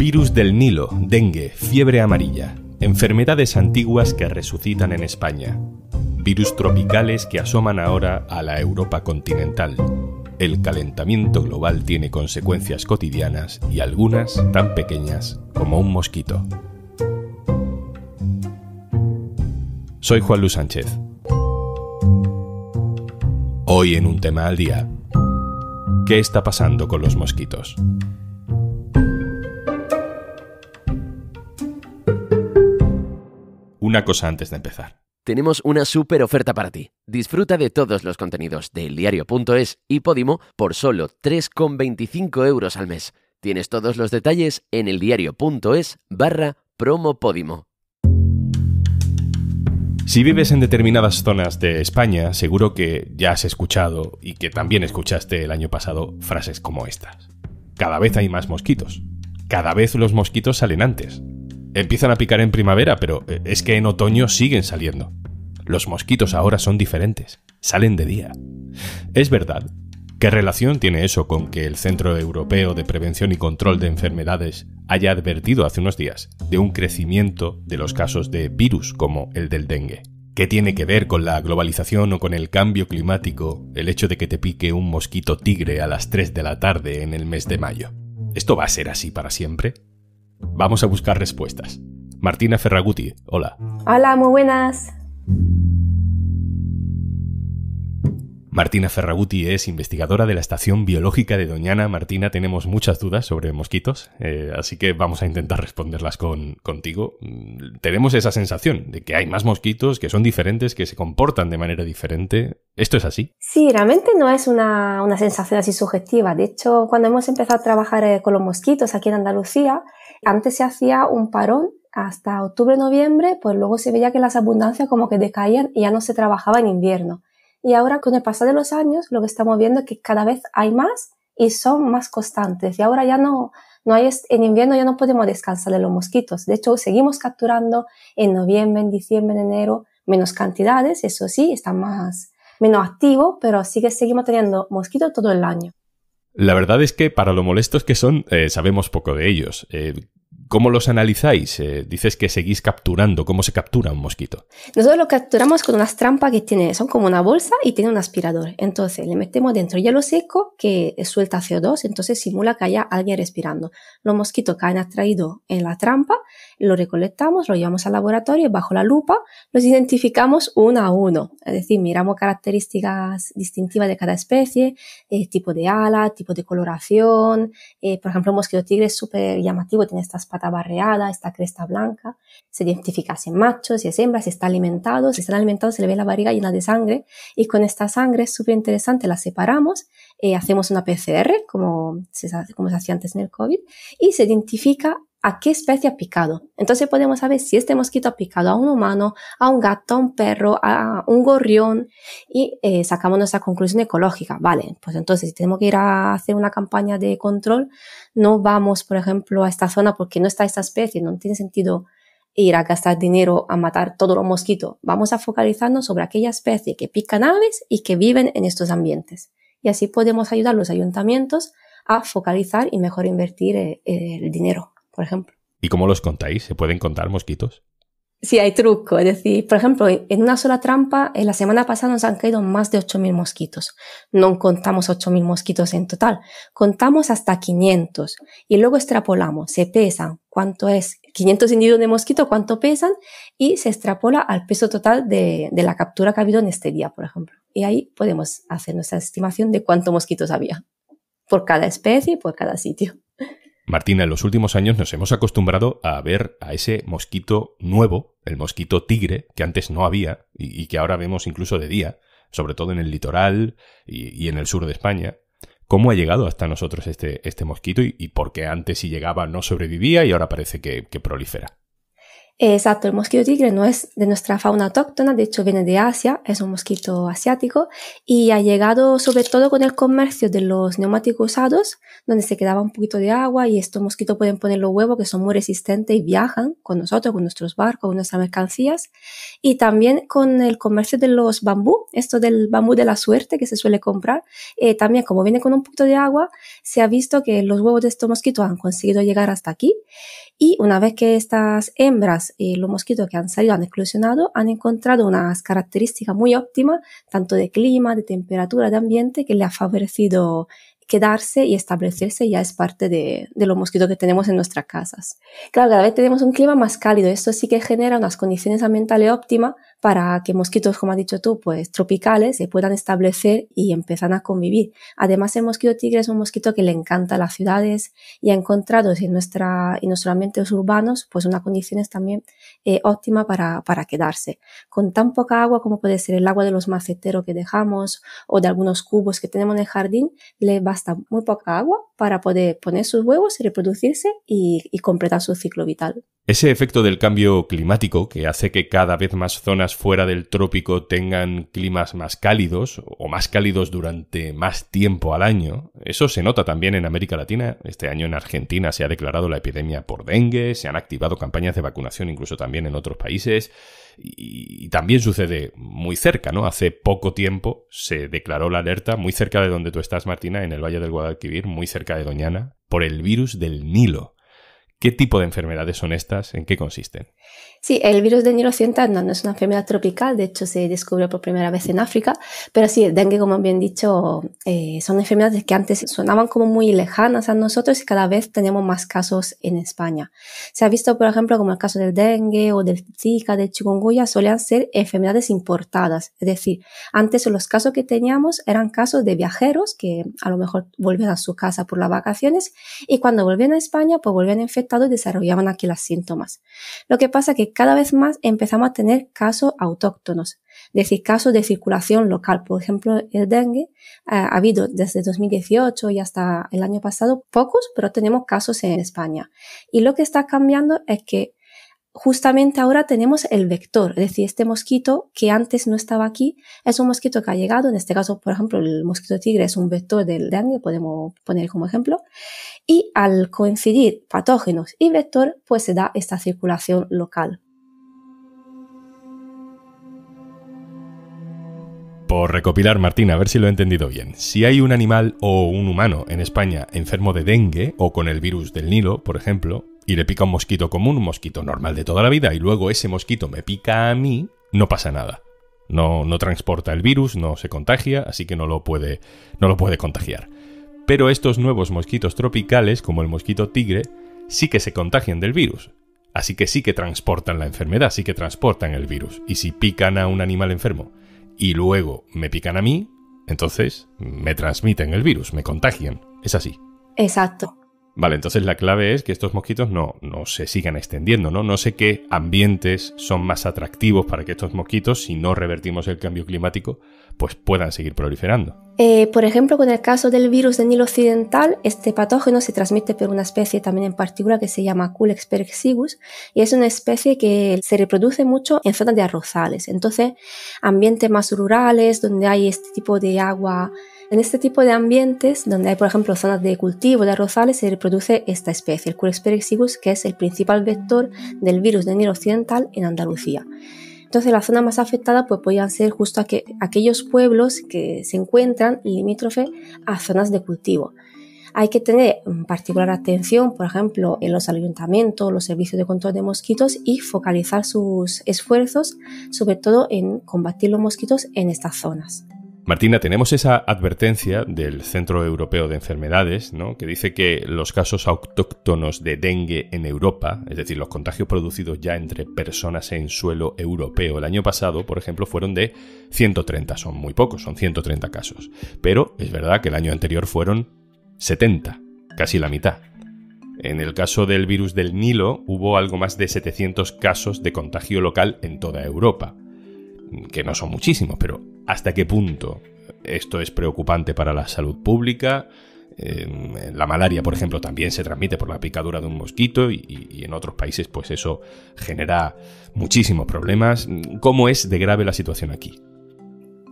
Virus del Nilo, dengue, fiebre amarilla. Enfermedades antiguas que resucitan en España. Virus tropicales que asoman ahora a la Europa continental. El calentamiento global tiene consecuencias cotidianas y algunas tan pequeñas como un mosquito. Soy Juan Luis Sánchez. Hoy en un tema al día. ¿Qué está pasando con los mosquitos? una cosa antes de empezar. Tenemos una super oferta para ti. Disfruta de todos los contenidos de eldiario.es y Podimo por solo 3,25 euros al mes. Tienes todos los detalles en eldiario.es barra promopodimo. Si vives en determinadas zonas de España, seguro que ya has escuchado y que también escuchaste el año pasado frases como estas. Cada vez hay más mosquitos. Cada vez los mosquitos salen antes. Empiezan a picar en primavera, pero eh, es que en otoño siguen saliendo. Los mosquitos ahora son diferentes, salen de día. Es verdad. ¿Qué relación tiene eso con que el Centro Europeo de Prevención y Control de Enfermedades haya advertido hace unos días de un crecimiento de los casos de virus como el del dengue? ¿Qué tiene que ver con la globalización o con el cambio climático el hecho de que te pique un mosquito tigre a las 3 de la tarde en el mes de mayo? ¿Esto va a ser así para siempre? Vamos a buscar respuestas. Martina Ferraguti, hola. Hola, muy buenas. Martina Ferraguti es investigadora de la Estación Biológica de Doñana. Martina, tenemos muchas dudas sobre mosquitos, eh, así que vamos a intentar responderlas contigo. Mm, tenemos esa sensación de que hay más mosquitos, que son diferentes, que se comportan de manera diferente. ¿Esto es así? Sí, realmente no es una, sensación así subjetiva. De hecho, cuando hemos empezado a trabajar eh, con los mosquitos aquí en Andalucía, antes se hacía un parón hasta octubre, noviembre, pues luego se veía que las abundancias como que decaían y ya no se trabajaba en invierno. Y ahora con el pasar de los años lo que estamos viendo es que cada vez hay más y son más constantes. Y ahora ya no, no hay, en invierno ya no podemos descansar de los mosquitos. De hecho, seguimos capturando en noviembre, en diciembre, en enero, menos cantidades, eso sí, están más, menos activos, pero sí que seguimos teniendo mosquitos todo el año. La verdad es que para lo molestos que son, eh, sabemos poco de ellos. Eh, ¿Cómo los analizáis? Eh, dices que seguís capturando. ¿Cómo se captura un mosquito? Nosotros lo capturamos con unas trampas que tiene, son como una bolsa y tiene un aspirador. Entonces le metemos dentro lo seco que suelta CO2, entonces simula que haya alguien respirando. Los mosquitos caen atraídos en la trampa lo recolectamos, lo llevamos al laboratorio bajo la lupa, los identificamos uno a uno, es decir, miramos características distintivas de cada especie, eh, tipo de ala, tipo de coloración, eh, por ejemplo, el mosquito tigre es súper llamativo, tiene esta patas barreada, esta cresta blanca, se identifica si es macho, si es hembra, si está alimentado, si está alimentado se le ve la barriga llena de sangre y con esta sangre es súper interesante, la separamos, eh, hacemos una PCR como se, como se hacía antes en el COVID y se identifica a qué especie ha picado. Entonces podemos saber si este mosquito ha picado a un humano, a un gato, a un perro, a un gorrión y eh, sacamos nuestra conclusión ecológica. Vale, pues entonces si tenemos que ir a hacer una campaña de control, no vamos, por ejemplo, a esta zona porque no está esta especie, no tiene sentido ir a gastar dinero a matar todos los mosquitos. Vamos a focalizarnos sobre aquella especie que pican aves y que viven en estos ambientes. Y así podemos ayudar los ayuntamientos a focalizar y mejor invertir eh, el dinero por ejemplo. ¿Y cómo los contáis? ¿Se pueden contar mosquitos? Sí, hay truco. Es decir, por ejemplo, en una sola trampa, en la semana pasada nos han caído más de 8.000 mosquitos. No contamos 8.000 mosquitos en total. Contamos hasta 500. Y luego extrapolamos. Se pesan cuánto es 500 individuos de mosquito, cuánto pesan. Y se extrapola al peso total de, la captura que ha habido en este día, por ejemplo. Y ahí podemos hacer nuestra estimación de cuántos mosquitos había. Por cada especie, y por cada sitio. Martina, en los últimos años nos hemos acostumbrado a ver a ese mosquito nuevo, el mosquito tigre, que antes no había y, que ahora vemos incluso de día, sobre todo en el litoral y, en el sur de España. ¿Cómo ha llegado hasta nosotros este, este mosquito y, por qué antes si llegaba no sobrevivía y ahora parece que prolifera? Exacto, el mosquito tigre no es de nuestra fauna autóctona, de hecho viene de Asia, es un mosquito asiático y ha llegado sobre todo con el comercio de los neumáticos usados, donde se quedaba un poquito de agua y estos mosquitos pueden poner los huevos que son muy resistentes y viajan con nosotros, con nuestros barcos, con nuestras mercancías y también con el comercio de los bambú, esto del bambú de la suerte que se suele comprar, eh, también como viene con un poquito de agua, se ha visto que los huevos de estos mosquitos han conseguido llegar hasta aquí y una vez que estas hembras los mosquitos que han salido, han eclosionado, han encontrado unas características muy óptimas, tanto de clima, de temperatura, de ambiente, que le ha favorecido quedarse y establecerse ya es parte de, de, los mosquitos que tenemos en nuestras casas. Claro, cada vez tenemos un clima más cálido, esto sí que genera unas condiciones ambientales óptimas para que mosquitos, como has dicho tú, pues tropicales se puedan establecer y empiezan a convivir. Además, el mosquito tigre es un mosquito que le encanta las ciudades y ha encontrado en, nuestra, en nuestros ambientes urbanos pues unas condiciones también eh, óptimas para, para quedarse. Con tan poca agua como puede ser el agua de los maceteros que dejamos o de algunos cubos que tenemos en el jardín, le basta muy poca agua para poder poner sus huevos y reproducirse y completar su ciclo vital. Ese efecto del cambio climático, que hace que cada vez más zonas fuera del trópico tengan climas más cálidos o más cálidos durante más tiempo al año, eso se nota también en América Latina. Este año en Argentina se ha declarado la epidemia por dengue, se han activado campañas de vacunación incluso también en otros países y también sucede muy cerca, ¿no? Hace poco tiempo se declaró la alerta muy cerca de donde tú estás, Martina, en el Valle del Guadalquivir, muy cerca de Doñana, por el virus del Nilo. ¿Qué tipo de enfermedades son estas? ¿En qué consisten? Sí, el virus de Nilo no, es una enfermedad tropical, de hecho se descubrió por primera vez en África, pero sí, el dengue, como bien dicho, eh, son enfermedades que antes sonaban como muy lejanas a nosotros y cada vez tenemos más casos en España. Se ha visto, por ejemplo, como el caso del dengue o del zika, del chikungunya, suelen ser enfermedades importadas, es decir, antes los casos que teníamos eran casos de viajeros que a lo mejor volvían a su casa por las vacaciones y cuando volvían a España, pues volvían infectados y desarrollaban aquí los síntomas. Lo que pasa que cada vez más empezamos a tener casos autóctonos, es decir, casos de circulación local. Por ejemplo, el dengue eh, ha habido desde 2018 y hasta el año pasado pocos, pero tenemos casos en España. Y lo que está cambiando es que justamente ahora tenemos el vector, es decir, este mosquito que antes no estaba aquí es un mosquito que ha llegado, en este caso, por ejemplo, el mosquito tigre es un vector del dengue, podemos poner como ejemplo, y al coincidir patógenos y vector, pues se da esta circulación local. Por recopilar, Martín, a ver si lo he entendido bien. Si hay un animal o un humano en España enfermo de dengue o con el virus del Nilo, por ejemplo, y le pica un mosquito común, un mosquito normal de toda la vida, y luego ese mosquito me pica a mí, no pasa nada. No, no transporta el virus, no se contagia, así que no lo puede, no lo puede contagiar. Pero estos nuevos mosquitos tropicales, como el mosquito tigre, sí que se contagian del virus. Así que sí que transportan la enfermedad, sí que transportan el virus. Y si pican a un animal enfermo y luego me pican a mí, entonces me transmiten el virus, me contagian. Es así. Exacto. Vale, entonces la clave es que estos mosquitos no, se sigan extendiendo, ¿no? No sé qué ambientes son más atractivos para que estos mosquitos, si no revertimos el cambio climático, pues puedan seguir proliferando. Eh, por ejemplo, con el caso del virus del Nilo Occidental, este patógeno se transmite por una especie también en particular que se llama Culex y es una especie que se reproduce mucho en zonas de arrozales. Entonces, ambientes más rurales, donde hay este tipo de agua en este tipo de ambientes, donde hay por ejemplo zonas de cultivo de arrozales, se reproduce esta especie, el Culex que es el principal vector del virus de Nilo Occidental en Andalucía. Entonces, la zona más afectada pues, ser justo aquellos pueblos que se encuentran limítrofe a zonas de cultivo. Hay que tener mm, particular atención, por ejemplo, en los ayuntamientos, los servicios de control de mosquitos y focalizar sus esfuerzos, sobre todo en combatir los mosquitos en estas zonas. Martina, tenemos esa advertencia del Centro Europeo de Enfermedades, ¿no? que dice que los casos autóctonos de dengue en Europa, es decir, los contagios producidos ya entre personas en suelo europeo el año pasado, por ejemplo, fueron de 130, son muy pocos, son 130 casos. Pero es verdad que el año anterior fueron 70, casi la mitad. En el caso del virus del Nilo hubo algo más de 700 casos de contagio local en toda Europa que no son muchísimos, pero ¿hasta qué punto esto es preocupante para la salud pública? Eh, la malaria, por ejemplo, también se transmite por la picadura de un mosquito y, en otros países pues eso genera muchísimos problemas. ¿Cómo es de grave la situación aquí?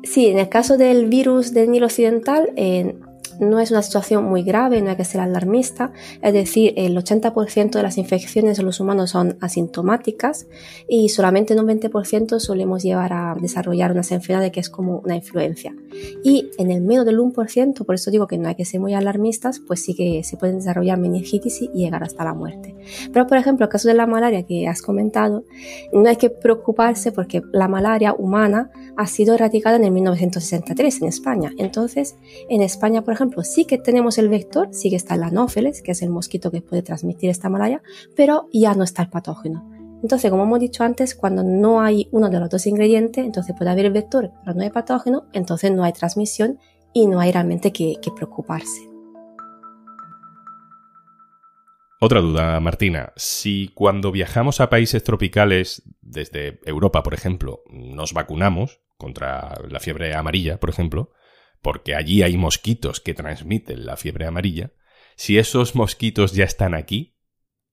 Sí, en el caso del virus del Nilo Occidental, en no es una situación muy grave, no hay que ser alarmista, es decir, el 80% de las infecciones en los humanos son asintomáticas y solamente en un 20% solemos llevar a desarrollar unas enfermedades que es como una influencia. Y en el medio del 1%, por eso digo que no hay que ser muy alarmistas, pues sí que se pueden desarrollar meningitis y llegar hasta la muerte. Pero por ejemplo, el caso de la malaria que has comentado, no hay que preocuparse porque la malaria humana ha sido erradicada en el 1963 en España. Entonces, en España, por ejemplo, sí que tenemos el vector, sí que está el anófeles, que es el mosquito que puede transmitir esta malaria, pero ya no está el patógeno. Entonces, como hemos dicho antes, cuando no hay uno de los dos ingredientes, entonces puede haber el vector, pero no hay patógeno, entonces no hay transmisión y no hay realmente que, que preocuparse. Otra duda, Martina. Si cuando viajamos a países tropicales, desde Europa, por ejemplo, nos vacunamos contra la fiebre amarilla, por ejemplo, porque allí hay mosquitos que transmiten la fiebre amarilla, si esos mosquitos ya están aquí,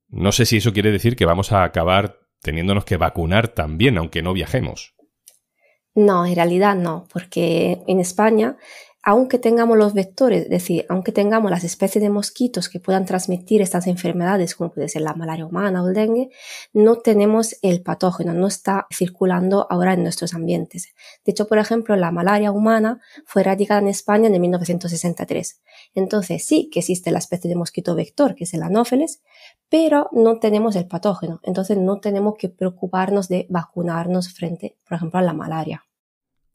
no sé si eso quiere decir que vamos a acabar teniéndonos que vacunar también, aunque no viajemos. No, en realidad no, porque en España aunque tengamos los vectores, es decir, aunque tengamos las especies de mosquitos que puedan transmitir estas enfermedades, como puede ser la malaria humana o el dengue, no tenemos el patógeno, no está circulando ahora en nuestros ambientes. De hecho, por ejemplo, la malaria humana fue erradicada en España en 1963. Entonces, sí que existe la especie de mosquito vector, que es el anófeles, pero no tenemos el patógeno. Entonces, no tenemos que preocuparnos de vacunarnos frente, por ejemplo, a la malaria.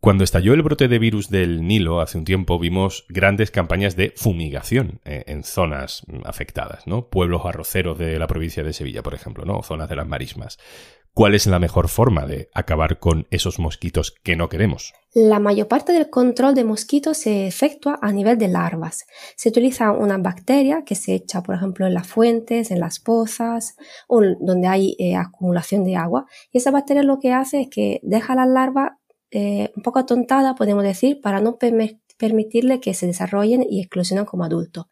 Cuando estalló el brote de virus del Nilo hace un tiempo vimos grandes campañas de fumigación eh, en zonas mm, afectadas, ¿no? Pueblos arroceros de la provincia de Sevilla, por ejemplo, ¿no? zonas de las marismas. ¿Cuál es la mejor forma de acabar con esos mosquitos que no queremos? La mayor parte del control de mosquitos se efectúa a nivel de larvas. Se utiliza una bacteria que se echa, por ejemplo, en las fuentes, en las pozas o donde hay eh, acumulación de agua. Y esa bacteria lo que hace es que deja las larvas eh, un poco atontada, podemos decir, para no permitirle que se desarrollen y eclosionen como adultos.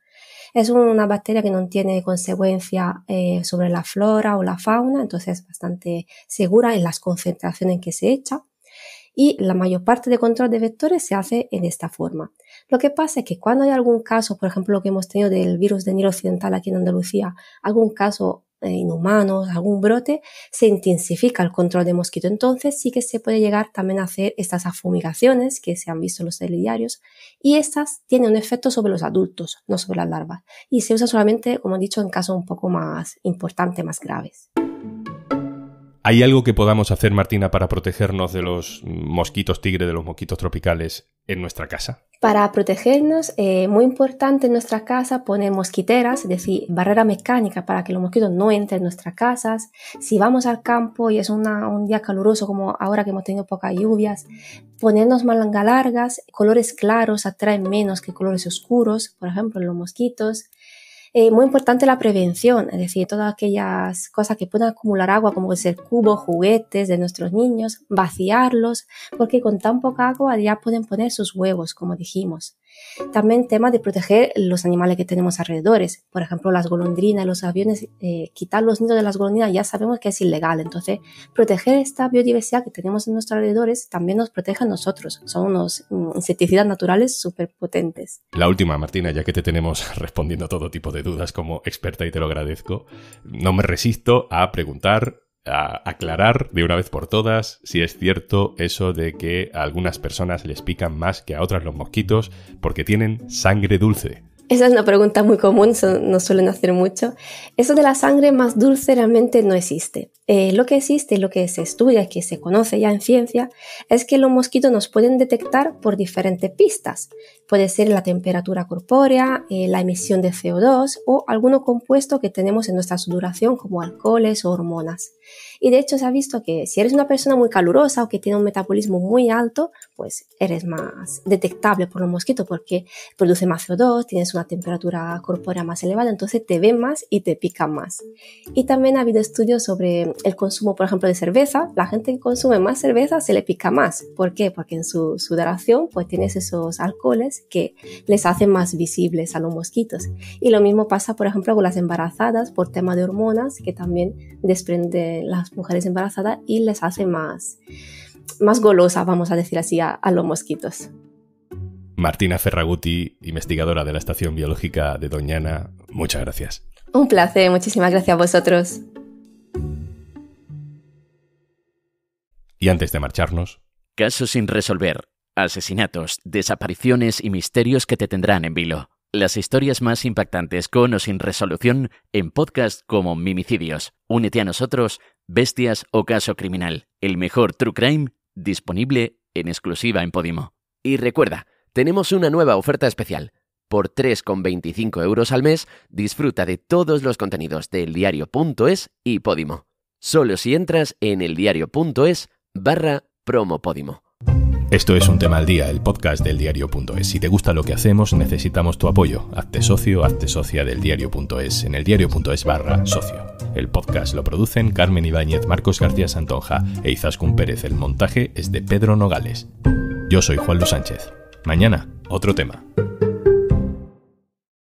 Es una bacteria que no tiene consecuencia eh, sobre la flora o la fauna, entonces es bastante segura en las concentraciones en que se echa. Y la mayor parte de control de vectores se hace en esta forma. Lo que pasa es que cuando hay algún caso, por ejemplo, lo que hemos tenido del virus de Nilo Occidental aquí en Andalucía, algún caso eh, inhumanos, algún brote, se intensifica el control de mosquito. Entonces sí que se puede llegar también a hacer estas afumigaciones que se han visto en los telediarios y estas tienen un efecto sobre los adultos, no sobre las larvas. Y se usa solamente, como he dicho, en casos un poco más importantes, más graves. ¿Hay algo que podamos hacer, Martina, para protegernos de los mosquitos tigre, de los mosquitos tropicales en nuestra casa? Para protegernos, eh, muy importante en nuestra casa poner mosquiteras, es decir, barrera mecánica para que los mosquitos no entren en nuestras casas. Si vamos al campo y es un día caluroso como ahora que hemos tenido pocas lluvias, ponernos malangas largas, colores claros atraen menos que colores oscuros, por ejemplo, los mosquitos. Eh, muy importante la prevención, es decir, todas aquellas cosas que puedan acumular agua, como puede ser cubos, juguetes de nuestros niños, vaciarlos, porque con tan poca agua ya pueden poner sus huevos, como dijimos. También tema de proteger los animales que tenemos alrededores, por ejemplo las golondrinas, los aviones, eh, quitar los nidos de las golondrinas ya sabemos que es ilegal, entonces proteger esta biodiversidad que tenemos en nuestros alrededores también nos protege a nosotros, son unos mm, insecticidas naturales súper potentes. La última, Martina, ya que te tenemos respondiendo a todo tipo de dudas como experta y te lo agradezco, no me resisto a preguntar aclarar de una vez por todas si es cierto eso de que a algunas personas les pican más que a otras los mosquitos porque tienen sangre dulce. Esa es una pregunta muy común, no suelen hacer mucho. Eso de la sangre más dulce realmente no existe. Eh, lo que existe, lo que se estudia, y que se conoce ya en ciencia, es que los mosquitos nos pueden detectar por diferentes pistas. Puede ser la temperatura corpórea, eh, la emisión de CO2 o algún compuesto que tenemos en nuestra sudoración como alcoholes o hormonas. Y de hecho se ha visto que si eres una persona muy calurosa o que tiene un metabolismo muy alto, pues eres más detectable por los mosquitos porque produce más CO2, tienes una temperatura corpórea más elevada, entonces te ven más y te pican más. Y también ha habido estudios sobre el consumo, por ejemplo, de cerveza. La gente que consume más cerveza se le pica más. ¿Por qué? Porque en su sudoración pues tienes esos alcoholes que les hacen más visibles a los mosquitos. Y lo mismo pasa, por ejemplo, con las embarazadas por tema de hormonas que también desprenden las mujeres embarazadas y les hace más, más golosa, vamos a decir así, a, a los mosquitos. Martina Ferraguti, investigadora de la Estación Biológica de Doñana, muchas gracias. Un placer, muchísimas gracias a vosotros. Y antes de marcharnos... Casos sin resolver, asesinatos, desapariciones y misterios que te tendrán en vilo. Las historias más impactantes con o sin resolución en podcast como Mimicidios. Únete a nosotros, Bestias o Caso Criminal, el mejor True Crime disponible en exclusiva en Podimo. Y recuerda, tenemos una nueva oferta especial. Por 3,25 euros al mes, disfruta de todos los contenidos de eldiario.es y Podimo. Solo si entras en eldiario.es barra promopodimo. Esto es Un Tema al Día, el podcast del diario.es. Si te gusta lo que hacemos, necesitamos tu apoyo. Hazte socio, hazte socia del diario.es en el diario.es barra socio. El podcast lo producen Carmen Ibáñez, Marcos García Santonja e Izaskun Pérez. El montaje es de Pedro Nogales. Yo soy Juan Luis Sánchez. Mañana, otro tema.